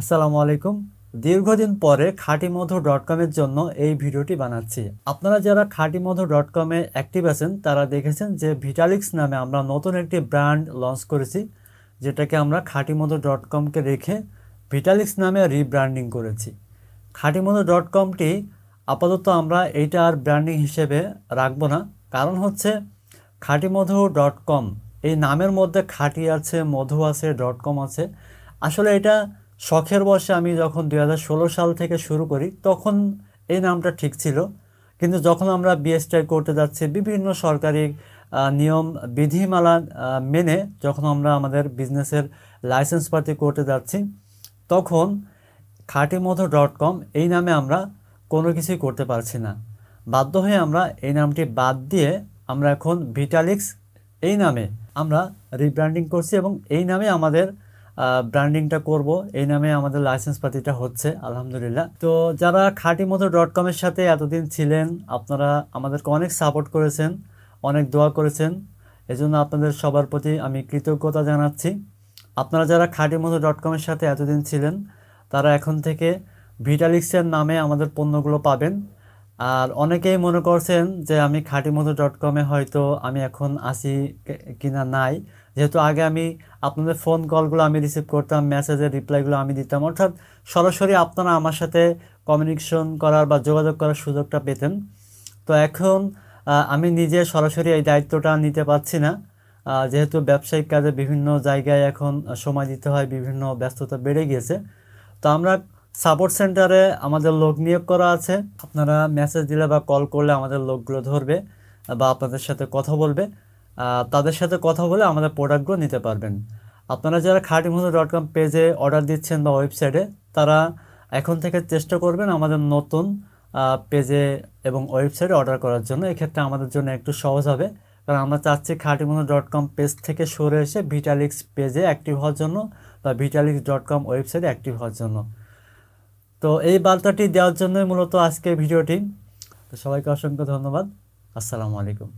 আসসালামু আলাইকুম দীর্ঘদিন পরে মধু ডট কমের জন্য এই ভিডিওটি বানাচ্ছি আপনারা যারা খাঁটিমধু ডট কমে অ্যাক্টিভ আছেন তারা দেখেছেন যে ভিটালিক্স নামে আমরা নতুন একটি ব্র্যান্ড লঞ্চ করেছি যেটাকে আমরা মধু ডট কমকে রেখে ভিটালিক্স নামে রিব্র্যান্ডিং করেছি খাঁটিমধু ডট কমটি আপাতত আমরা এইটা আর ব্র্যান্ডিং হিসেবে রাখবো না কারণ হচ্ছে খাঁটিমধু ডট কম এই নামের মধ্যে খাঁটি আছে মধু আছে ডট কম আছে আসলে এটা শখের বসে আমি যখন দুই সাল থেকে শুরু করি তখন এই নামটা ঠিক ছিল কিন্তু যখন আমরা বিএসটাই করতে যাচ্ছি বিভিন্ন সরকারি নিয়ম বিধিমালা মেনে যখন আমরা আমাদের বিজনেসের লাইসেন্স পাতি করতে যাচ্ছি তখন খাটিমধু ডট কম এই নামে আমরা কোনো কিছুই করতে পারছি না বাধ্য হয়ে আমরা এই নামটি বাদ দিয়ে আমরা এখন ভিটালিক্স এই নামে আমরা রিব্র্যান্ডিং করছি এবং এই নামে আমাদের ব্র্যান্ডিংটা করব এই নামে আমাদের লাইসেন্স পাতিটা হচ্ছে আলহামদুলিল্লাহ তো যারা খাঁটি মতো ডট কমের সাথে এতদিন ছিলেন আপনারা আমাদেরকে অনেক সাপোর্ট করেছেন অনেক দোয়া করেছেন এজন্য আপনাদের সবার প্রতি আমি কৃতজ্ঞতা জানাচ্ছি আপনারা যারা খাঁটি মতো ডট কমের সাথে এতদিন ছিলেন তারা এখন থেকে ভিটালিক্সের নামে আমাদের পণ্যগুলো পাবেন আর অনেকেই মনে করছেন যে আমি খাঁটিমতো ডট কমে হয়তো আমি এখন আসি কিনা নাই যেহেতু আগে আমি আপনাদের ফোন কলগুলো আমি রিসিভ করতাম মেসেজের রিপ্লাইগুলো আমি দিতাম অর্থাৎ সরাসরি আপনারা আমার সাথে কমিউনিকেশন করার বা যোগাযোগ করার সুযোগটা পেতেন তো এখন আমি নিজে সরাসরি এই দায়িত্বটা নিতে পারছি না যেহেতু ব্যবসায়িক কাজে বিভিন্ন জায়গায় এখন সময় দিতে হয় বিভিন্ন ব্যস্ততা বেড়ে গিয়েছে তো আমরা সাপোর্ট সেন্টারে আমাদের লোক নিয়োগ করা আছে আপনারা মেসেজ দিলে বা কল করলে আমাদের লোকগুলো ধরবে বা আপনাদের সাথে কথা বলবে তাদের সাথে কথা বলে আমাদের প্রোডাক্টগুলো নিতে পারবেন আপনারা যারা খাটি ডট কম পেজে অর্ডার দিচ্ছেন বা ওয়েবসাইটে তারা এখন থেকে চেষ্টা করবেন আমাদের নতুন পেজে এবং ওয়েবসাইটে অর্ডার করার জন্য এক্ষেত্রে আমাদের জন্য একটু সহজ হবে কারণ আমরা চাচ্ছি খাটিমনো ডট কম পেজ থেকে সরে এসে ভিটালিক্স পেজে অ্যাক্টিভ হওয়ার জন্য বা ভিটালিক্স ডট কম ওয়েবসাইটে অ্যাক্টিভ হওয়ার জন্য তো এই বার্তাটি দেওয়ার জন্যই মূলত আজকের ভিডিওটি তো সবাইকে অসংখ্য ধন্যবাদ আসসালামু আলাইকুম